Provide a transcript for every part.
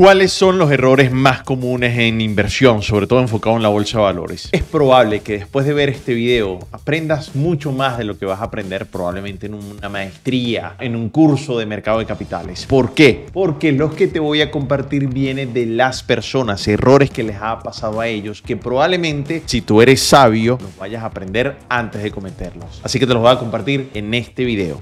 ¿Cuáles son los errores más comunes en inversión, sobre todo enfocado en la bolsa de valores? Es probable que después de ver este video aprendas mucho más de lo que vas a aprender probablemente en una maestría, en un curso de mercado de capitales. ¿Por qué? Porque los que te voy a compartir vienen de las personas, errores que les ha pasado a ellos, que probablemente si tú eres sabio los vayas a aprender antes de cometerlos. Así que te los voy a compartir en este video.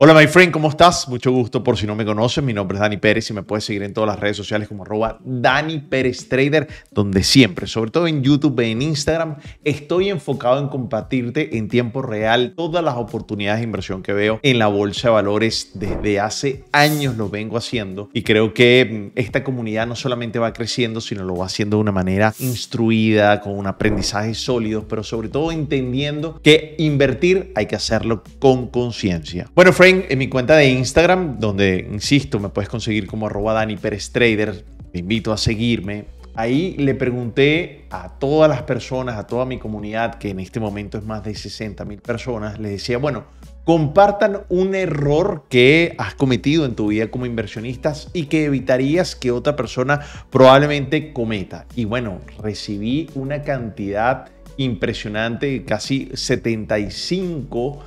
Hola, my friend, ¿cómo estás? Mucho gusto por si no me conoces. Mi nombre es Dani Pérez y me puedes seguir en todas las redes sociales como arroba Dani Pérez Trader, donde siempre, sobre todo en YouTube y en Instagram, estoy enfocado en compartirte en tiempo real todas las oportunidades de inversión que veo en la bolsa de valores. Desde hace años lo vengo haciendo y creo que mm, esta comunidad no solamente va creciendo, sino lo va haciendo de una manera instruida, con un aprendizaje sólido, pero sobre todo entendiendo que invertir hay que hacerlo con conciencia. Bueno, friend, en mi cuenta de Instagram, donde, insisto, me puedes conseguir como arroba Dani te invito a seguirme. Ahí le pregunté a todas las personas, a toda mi comunidad, que en este momento es más de 60 mil personas, les decía, bueno, compartan un error que has cometido en tu vida como inversionistas y que evitarías que otra persona probablemente cometa. Y bueno, recibí una cantidad impresionante, casi 75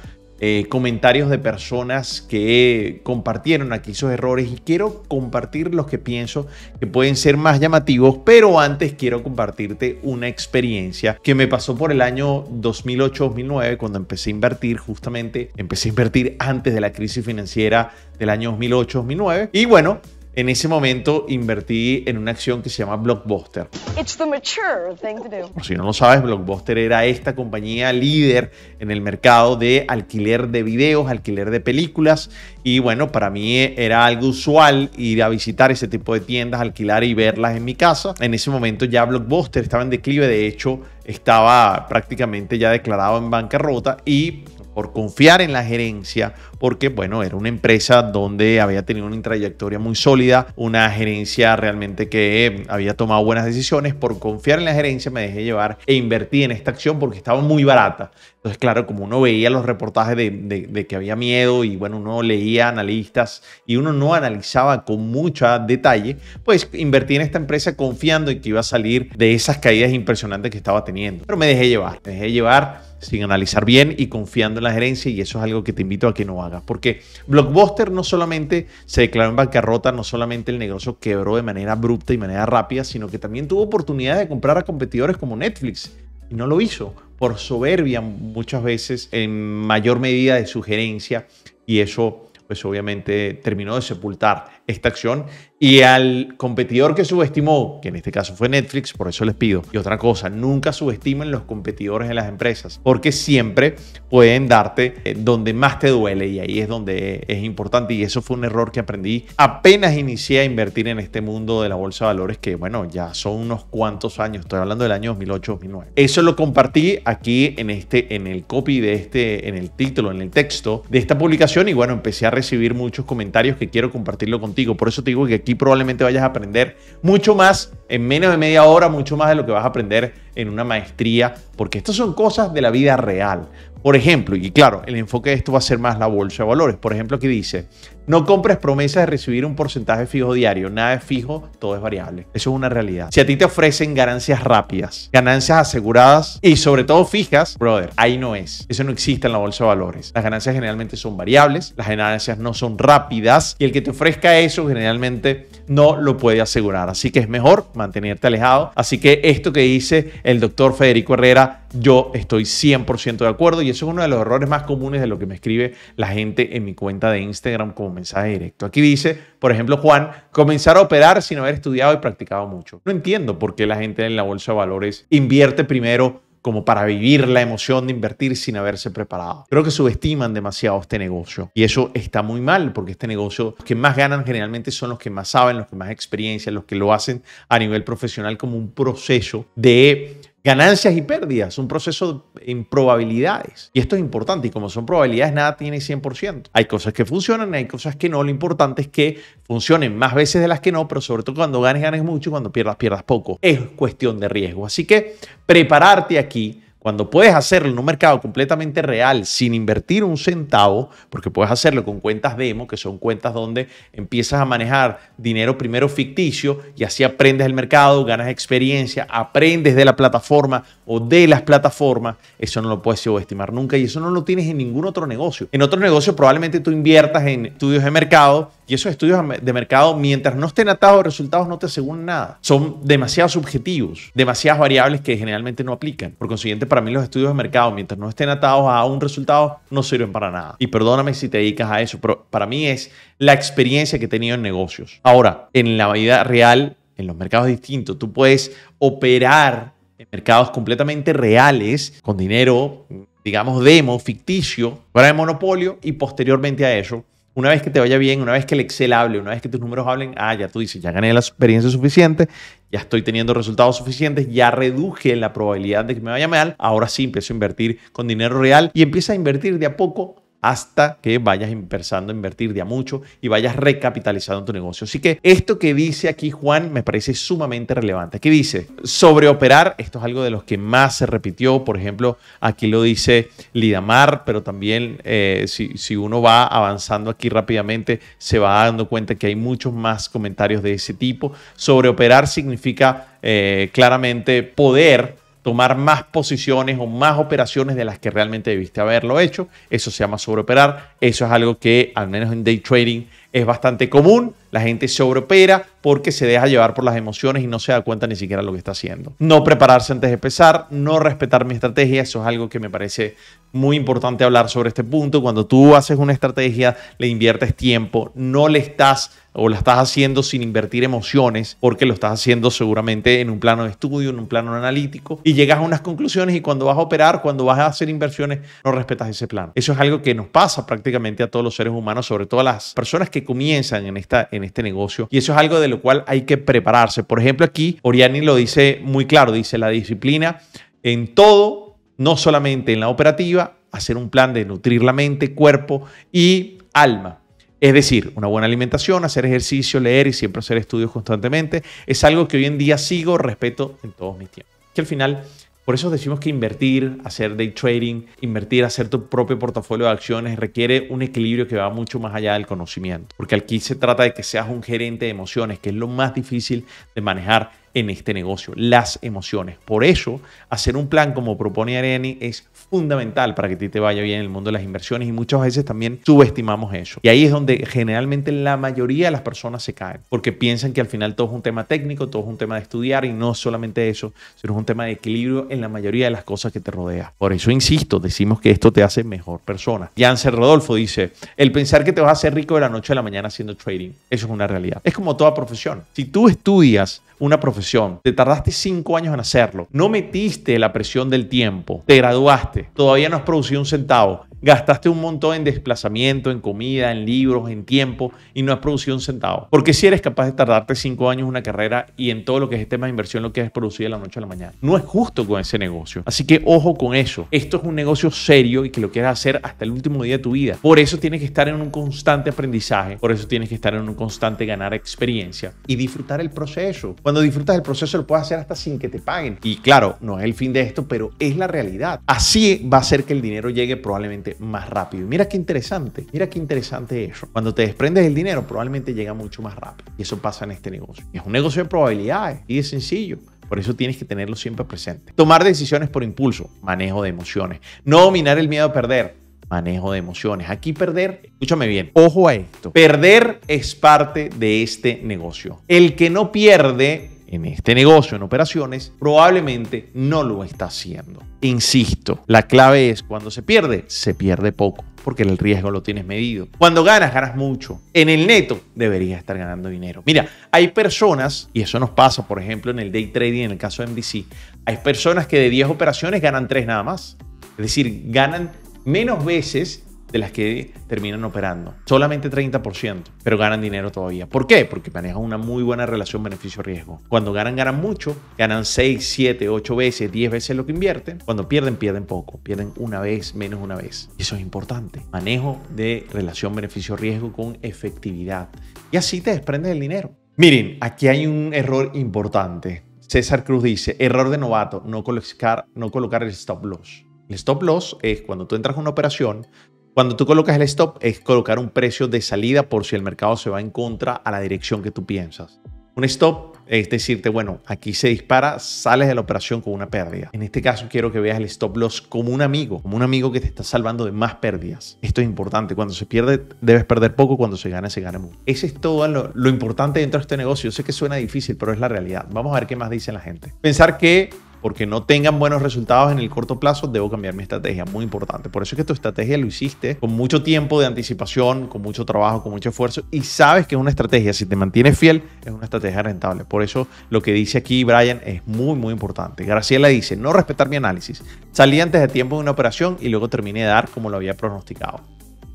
eh, comentarios de personas que compartieron aquí esos errores y quiero compartir los que pienso que pueden ser más llamativos, pero antes quiero compartirte una experiencia que me pasó por el año 2008-2009 cuando empecé a invertir, justamente empecé a invertir antes de la crisis financiera del año 2008-2009 y bueno, en ese momento invertí en una acción que se llama Blockbuster. si no lo sabes, Blockbuster era esta compañía líder en el mercado de alquiler de videos, alquiler de películas. Y bueno, para mí era algo usual ir a visitar ese tipo de tiendas, alquilar y verlas en mi casa. En ese momento ya Blockbuster estaba en declive, de hecho estaba prácticamente ya declarado en bancarrota y por confiar en la gerencia, porque bueno, era una empresa donde había tenido una trayectoria muy sólida, una gerencia realmente que eh, había tomado buenas decisiones, por confiar en la gerencia me dejé llevar e invertí en esta acción porque estaba muy barata. Entonces, claro, como uno veía los reportajes de, que había miedo y bueno, uno leía analistas y uno no analizaba con mucho detalle, pues invertí en esta empresa confiando en que iba a salir de esas caídas impresionantes que estaba teniendo. Pero me dejé llevar, me dejé llevar sin analizar bien y confiando en la gerencia y eso es algo que te invito a que no hagas. Porque Blockbuster no solamente se declaró en bancarrota, no solamente el negocio quebró de manera abrupta y manera rápida, sino que también tuvo oportunidad de comprar a competidores como Netflix y no lo hizo por soberbia muchas veces en mayor medida de su gerencia y eso pues obviamente terminó de sepultar esta acción y al competidor que subestimó, que en este caso fue Netflix, por eso les pido. Y otra cosa, nunca subestimen los competidores en las empresas, porque siempre pueden darte eh, donde más te duele y ahí es donde es importante. Y eso fue un error que aprendí apenas inicié a invertir en este mundo de la bolsa de valores, que bueno, ya son unos cuantos años, estoy hablando del año 2008-2009. Eso lo compartí aquí en este, en el copy de este, en el título, en el texto de esta publicación y bueno, empecé a recibir muchos comentarios que quiero compartirlo contigo por eso te digo que aquí probablemente vayas a aprender mucho más en menos de media hora, mucho más de lo que vas a aprender en una maestría, porque estas son cosas de la vida real. Por ejemplo, y claro, el enfoque de esto va a ser más la bolsa de valores. Por ejemplo, aquí dice, no compres promesas de recibir un porcentaje fijo diario. Nada es fijo, todo es variable. Eso es una realidad. Si a ti te ofrecen ganancias rápidas, ganancias aseguradas y sobre todo fijas, brother, ahí no es. Eso no existe en la bolsa de valores. Las ganancias generalmente son variables, las ganancias no son rápidas y el que te ofrezca eso generalmente no lo puede asegurar. Así que es mejor mantenerte alejado. Así que esto que dice el doctor Federico Herrera, yo estoy 100% de acuerdo y eso es uno de los errores más comunes de lo que me escribe la gente en mi cuenta de Instagram como mensaje directo. Aquí dice, por ejemplo, Juan, comenzar a operar sin haber estudiado y practicado mucho. No entiendo por qué la gente en la bolsa de valores invierte primero como para vivir la emoción de invertir sin haberse preparado. Creo que subestiman demasiado este negocio y eso está muy mal porque este negocio, los que más ganan generalmente son los que más saben, los que más experiencia, los que lo hacen a nivel profesional como un proceso de Ganancias y pérdidas, un proceso en probabilidades. Y esto es importante, y como son probabilidades, nada tiene 100%. Hay cosas que funcionan, hay cosas que no. Lo importante es que funcionen más veces de las que no, pero sobre todo cuando ganes, ganes mucho cuando pierdas, pierdas poco. Es cuestión de riesgo. Así que prepararte aquí cuando puedes hacerlo en un mercado completamente real sin invertir un centavo, porque puedes hacerlo con cuentas demo, que son cuentas donde empiezas a manejar dinero primero ficticio y así aprendes el mercado, ganas experiencia, aprendes de la plataforma o de las plataformas, eso no lo puedes subestimar nunca y eso no lo tienes en ningún otro negocio. En otro negocio probablemente tú inviertas en estudios de mercado y esos estudios de mercado, mientras no estén atados a resultados, no te aseguran nada. Son demasiado subjetivos, demasiadas variables que generalmente no aplican. Por consiguiente, para mí los estudios de mercado, mientras no estén atados a un resultado, no sirven para nada. Y perdóname si te dedicas a eso, pero para mí es la experiencia que he tenido en negocios. Ahora, en la vida real, en los mercados distintos, tú puedes operar en mercados completamente reales, con dinero, digamos, demo, ficticio, para el monopolio y posteriormente a eso una vez que te vaya bien, una vez que el Excel hable, una vez que tus números hablen, ah, ya tú dices, ya gané la experiencia suficiente, ya estoy teniendo resultados suficientes, ya reduje la probabilidad de que me vaya mal, ahora sí empiezo a invertir con dinero real y empiezo a invertir de a poco hasta que vayas empezando a invertir de a mucho y vayas recapitalizando tu negocio. Así que esto que dice aquí Juan me parece sumamente relevante. ¿Qué dice? Sobreoperar, esto es algo de los que más se repitió, por ejemplo, aquí lo dice Lidamar, pero también eh, si, uno va avanzando aquí rápidamente, se va dando cuenta que hay muchos más comentarios de ese tipo. Sobreoperar significa eh, claramente poder tomar más posiciones o más operaciones de las que realmente debiste haberlo hecho. Eso se llama sobreoperar. Eso es algo que, al menos en day trading, es bastante común. La gente sobreopera porque se deja llevar por las emociones y no se da cuenta ni siquiera lo que está haciendo. No prepararse antes de empezar, no respetar mi estrategia, eso es algo que me parece muy importante hablar sobre este punto. Cuando tú haces una estrategia, le inviertes tiempo, no le estás o la estás haciendo sin invertir emociones, porque lo estás haciendo seguramente en un plano de estudio, en un plano analítico, y llegas a unas conclusiones y cuando vas a operar, cuando vas a hacer inversiones, no respetas ese plano. Eso es algo que nos pasa prácticamente a todos los seres humanos, sobre todo a las personas que comienzan en, esta, en este negocio, y eso es algo de lo cual hay que prepararse. Por ejemplo, aquí Oriani lo dice muy claro, dice la disciplina en todo, no solamente en la operativa, hacer un plan de nutrir la mente, cuerpo y alma es decir, una buena alimentación, hacer ejercicio, leer y siempre hacer estudios constantemente, es algo que hoy en día sigo, respeto en todos mis tiempos. Que al final, por eso decimos que invertir, hacer day trading, invertir, hacer tu propio portafolio de acciones requiere un equilibrio que va mucho más allá del conocimiento. Porque aquí se trata de que seas un gerente de emociones, que es lo más difícil de manejar en este negocio, las emociones. Por eso, hacer un plan como propone Areni es fundamental para que a ti te vaya bien en el mundo de las inversiones y muchas veces también subestimamos eso. Y ahí es donde generalmente la mayoría de las personas se caen, porque piensan que al final todo es un tema técnico, todo es un tema de estudiar y no solamente eso, sino es un tema de equilibrio en la mayoría de las cosas que te rodea. Por eso insisto, decimos que esto te hace mejor persona. Janser Rodolfo dice, el pensar que te vas a hacer rico de la noche a la mañana haciendo trading, eso es una realidad. Es como toda profesión. Si tú estudias una profesión, te tardaste cinco años en hacerlo, no metiste la presión del tiempo, te graduaste, Todavía no has producido un centavo gastaste un montón en desplazamiento, en comida, en libros, en tiempo y no has producido un centavo. Porque si eres capaz de tardarte cinco años en una carrera y en todo lo que es este tema de inversión, lo que has producido de la noche a la mañana. No es justo con ese negocio. Así que ojo con eso. Esto es un negocio serio y que lo quieras hacer hasta el último día de tu vida. Por eso tienes que estar en un constante aprendizaje, por eso tienes que estar en un constante ganar experiencia y disfrutar el proceso. Cuando disfrutas el proceso lo puedes hacer hasta sin que te paguen. Y claro, no es el fin de esto, pero es la realidad. Así va a ser que el dinero llegue probablemente más rápido. mira qué interesante, mira qué interesante eso. Cuando te desprendes el dinero, probablemente llega mucho más rápido. Y eso pasa en este negocio. Es un negocio de probabilidades y es sencillo. Por eso tienes que tenerlo siempre presente. Tomar decisiones por impulso, manejo de emociones. No dominar el miedo a perder, manejo de emociones. Aquí perder, escúchame bien, ojo a esto. Perder es parte de este negocio. El que no pierde en este negocio, en operaciones, probablemente no lo está haciendo. Insisto, la clave es cuando se pierde, se pierde poco porque el riesgo lo tienes medido. Cuando ganas, ganas mucho. En el neto deberías estar ganando dinero. Mira, hay personas, y eso nos pasa, por ejemplo, en el day trading, en el caso de mbc hay personas que de 10 operaciones ganan 3 nada más. Es decir, ganan menos veces de las que terminan operando. Solamente 30%, pero ganan dinero todavía. ¿Por qué? Porque manejan una muy buena relación beneficio-riesgo. Cuando ganan, ganan mucho. Ganan 6, 7, 8 veces, 10 veces lo que invierten. Cuando pierden, pierden poco. Pierden una vez, menos una vez. Eso es importante. Manejo de relación beneficio-riesgo con efectividad. Y así te desprendes del dinero. Miren, aquí hay un error importante. César Cruz dice, error de novato, no colocar, no colocar el stop loss. El stop loss es cuando tú entras a una operación, cuando tú colocas el stop es colocar un precio de salida por si el mercado se va en contra a la dirección que tú piensas. Un stop es decirte, bueno, aquí se dispara, sales de la operación con una pérdida. En este caso quiero que veas el stop loss como un amigo, como un amigo que te está salvando de más pérdidas. Esto es importante, cuando se pierde debes perder poco, cuando se gana se gana mucho. Ese es todo lo, importante dentro de este negocio. sé que suena difícil, pero es la realidad. Vamos a ver qué más dicen la gente. Pensar que porque no tengan buenos resultados en el corto plazo, debo cambiar mi estrategia. Muy importante. Por eso es que tu estrategia lo hiciste con mucho tiempo de anticipación, con mucho trabajo, con mucho esfuerzo y sabes que es una estrategia, si te mantienes fiel, es una estrategia rentable. Por eso lo que dice aquí Brian es muy, muy importante. Graciela dice, no respetar mi análisis. Salí antes de tiempo de una operación y luego terminé de dar como lo había pronosticado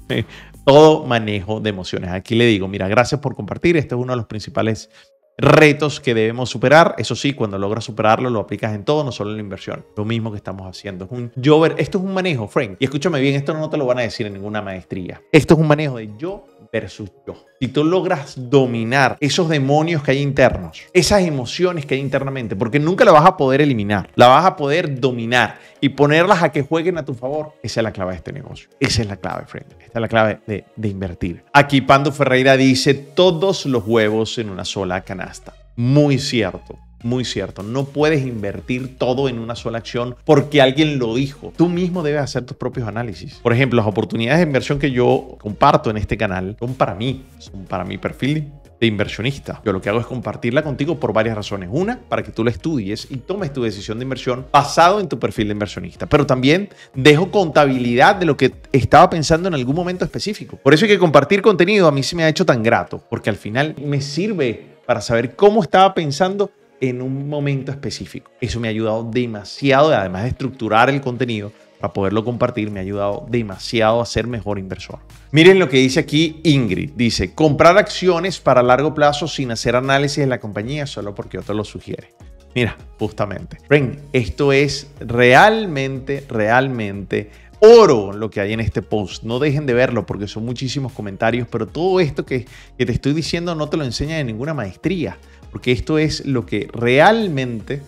todo manejo de emociones. Aquí le digo, mira, gracias por compartir. Este es uno de los principales retos que debemos superar. Eso sí, cuando logras superarlo, lo aplicas en todo, no solo en la inversión. Lo mismo que estamos haciendo. Es un yo esto es un manejo, Frank. Y escúchame bien, esto no te lo van a decir en ninguna maestría. Esto es un manejo de yo versus yo. Si tú logras dominar esos demonios que hay internos, esas emociones que hay internamente, porque nunca la vas a poder eliminar, la vas a poder dominar y ponerlas a que jueguen a tu favor, esa es la clave de este negocio. Esa es la clave, friend. Esta es la clave de, de invertir. Aquí Pando Ferreira dice todos los huevos en una sola canasta. Muy cierto muy cierto. No puedes invertir todo en una sola acción porque alguien lo dijo. Tú mismo debes hacer tus propios análisis. Por ejemplo, las oportunidades de inversión que yo comparto en este canal son para mí, son para mi perfil de inversionista. Yo lo que hago es compartirla contigo por varias razones. Una, para que tú la estudies y tomes tu decisión de inversión basado en tu perfil de inversionista. Pero también dejo contabilidad de lo que estaba pensando en algún momento específico. Por eso es que compartir contenido a mí se me ha hecho tan grato, porque al final me sirve para saber cómo estaba pensando en un momento específico. Eso me ha ayudado demasiado, además de estructurar el contenido para poderlo compartir, me ha ayudado demasiado a ser mejor inversor. Miren lo que dice aquí Ingrid. Dice, comprar acciones para largo plazo sin hacer análisis de la compañía solo porque otro lo sugiere. Mira, justamente. Ren, esto es realmente, realmente oro lo que hay en este post. No dejen de verlo porque son muchísimos comentarios, pero todo esto que, te estoy diciendo no te lo enseña en ninguna maestría, porque esto es lo que realmente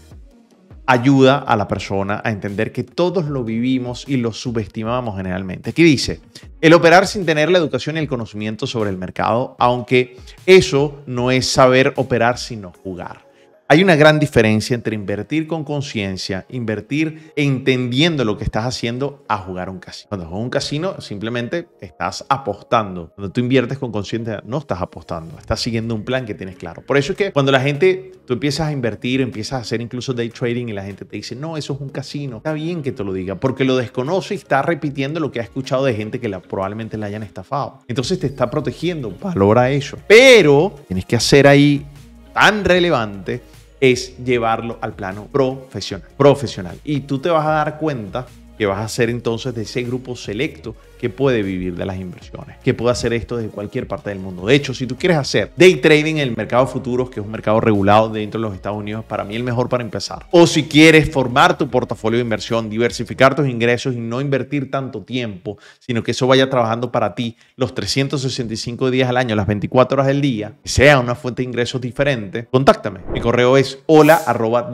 ayuda a la persona a entender que todos lo vivimos y lo subestimamos generalmente. Aquí dice, el operar sin tener la educación y el conocimiento sobre el mercado, aunque eso no es saber operar sino jugar. Hay una gran diferencia entre invertir con conciencia, invertir entendiendo lo que estás haciendo a jugar un casino. Cuando juegas un casino, simplemente estás apostando. Cuando tú inviertes con conciencia, no estás apostando, estás siguiendo un plan que tienes claro. Por eso es que cuando la gente, tú empiezas a invertir, empiezas a hacer incluso day trading y la gente te dice, no, eso es un casino. Está bien que te lo diga, porque lo desconoce y está repitiendo lo que ha escuchado de gente que la, probablemente la hayan estafado. Entonces te está protegiendo, valora eso. Pero tienes que hacer ahí tan relevante es llevarlo al plano profesional. Profesional. Y tú te vas a dar cuenta que vas a ser entonces de ese grupo selecto que puede vivir de las inversiones, que puede hacer esto desde cualquier parte del mundo. De hecho, si tú quieres hacer day trading en el mercado futuros, que es un mercado regulado dentro de los Estados Unidos, para mí el mejor para empezar. O si quieres formar tu portafolio de inversión, diversificar tus ingresos y no invertir tanto tiempo, sino que eso vaya trabajando para ti los 365 días al año, las 24 horas del día, sea una fuente de ingresos diferente, contáctame. Mi correo es hola arroba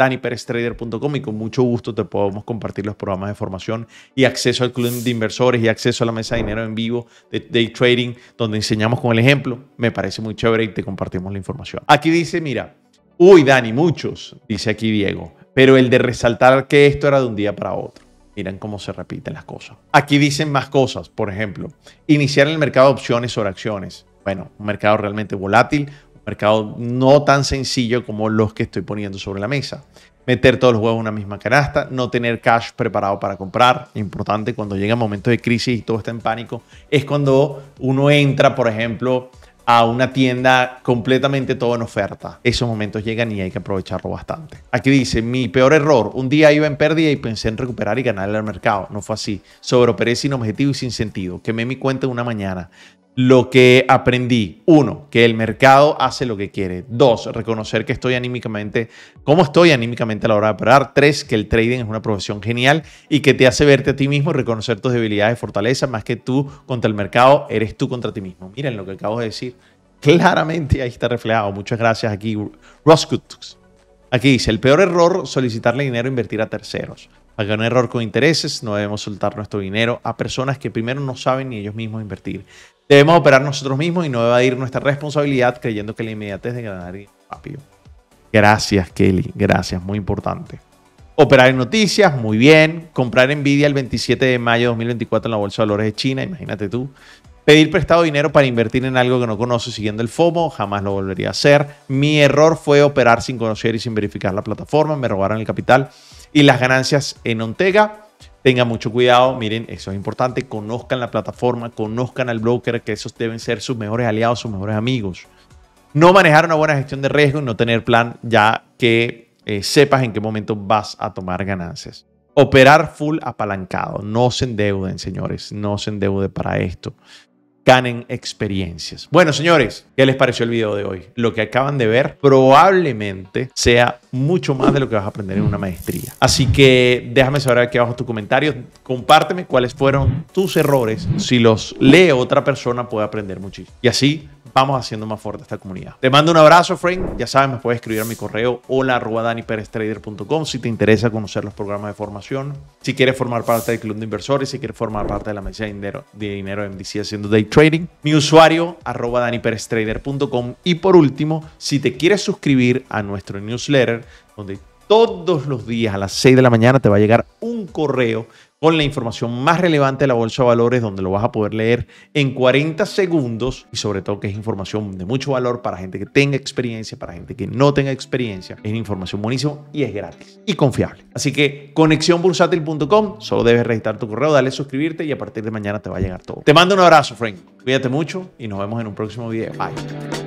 y con mucho gusto te podemos compartir los programas de formación y acceso al club de inversores y acceso a la mesa de dinero en vivo de day trading, donde enseñamos con el ejemplo. Me parece muy chévere y te compartimos la información. Aquí dice, mira, uy, Dani, muchos, dice aquí Diego, pero el de resaltar que esto era de un día para otro. Miran cómo se repiten las cosas. Aquí dicen más cosas, por ejemplo, iniciar el mercado de opciones sobre acciones. Bueno, un mercado realmente volátil, un mercado no tan sencillo como los que estoy poniendo sobre la mesa meter todos los huevos en una misma canasta, no tener cash preparado para comprar. Importante cuando llega momentos de crisis y todo está en pánico, es cuando uno entra, por ejemplo, a una tienda completamente todo en oferta. Esos momentos llegan y hay que aprovecharlo bastante. Aquí dice, mi peor error, un día iba en pérdida y pensé en recuperar y ganar el mercado. No fue así. Sobreoperé sin objetivo y sin sentido. Quemé mi cuenta una mañana lo que aprendí. Uno, que el mercado hace lo que quiere. Dos, reconocer que estoy anímicamente, cómo estoy anímicamente a la hora de operar. Tres, que el trading es una profesión genial y que te hace verte a ti mismo y reconocer tus debilidades y fortalezas, más que tú contra el mercado, eres tú contra ti mismo. Miren lo que acabo de decir. Claramente ahí está reflejado. Muchas gracias aquí, Aquí dice, el peor error, solicitarle dinero e invertir a terceros. Hacer un error con intereses, no debemos soltar nuestro dinero a personas que primero no saben ni ellos mismos invertir. Debemos operar nosotros mismos y no evadir nuestra responsabilidad creyendo que la inmediatez de ganar rápido. Gracias, Kelly. Gracias, muy importante. Operar en noticias, muy bien. Comprar Nvidia el 27 de mayo de 2024 en la Bolsa de Valores de China, imagínate tú. Pedir prestado dinero para invertir en algo que no conoce siguiendo el FOMO, jamás lo volvería a hacer. Mi error fue operar sin conocer y sin verificar la plataforma, me robaron el capital y las ganancias en Ontega. Tengan mucho cuidado, miren, eso es importante, conozcan la plataforma, conozcan al broker, que esos deben ser sus mejores aliados, sus mejores amigos. No manejar una buena gestión de riesgo y no tener plan ya que eh, sepas en qué momento vas a tomar ganancias. Operar full apalancado, no se endeuden, señores, no se endeude para esto ganen experiencias. Bueno, señores, ¿qué les pareció el video de hoy? Lo que acaban de ver probablemente sea mucho más de lo que vas a aprender en una maestría. Así que déjame saber aquí abajo tus comentarios, compárteme cuáles fueron tus errores, si los lee otra persona puede aprender muchísimo. Y así vamos haciendo más fuerte esta comunidad. Te mando un abrazo, Frank. Ya sabes, me puedes escribir a mi correo hola arroba si te interesa conocer los programas de formación, si quieres formar parte del club de inversores, si quieres formar parte de la mesa de dinero de, dinero MDC haciendo day trading. Mi usuario arroba daniperestrader.com y por último, si te quieres suscribir a nuestro newsletter donde todos los días a las 6 de la mañana te va a llegar un correo con la información más relevante de la Bolsa de Valores, donde lo vas a poder leer en 40 segundos y sobre todo que es información de mucho valor para gente que tenga experiencia, para gente que no tenga experiencia. Es información buenísima y es gratis y confiable. Así que conexiónbursátil.com. solo debes registrar tu correo, dale suscribirte y a partir de mañana te va a llegar todo. Te mando un abrazo, Frank. Cuídate mucho y nos vemos en un próximo video. Bye.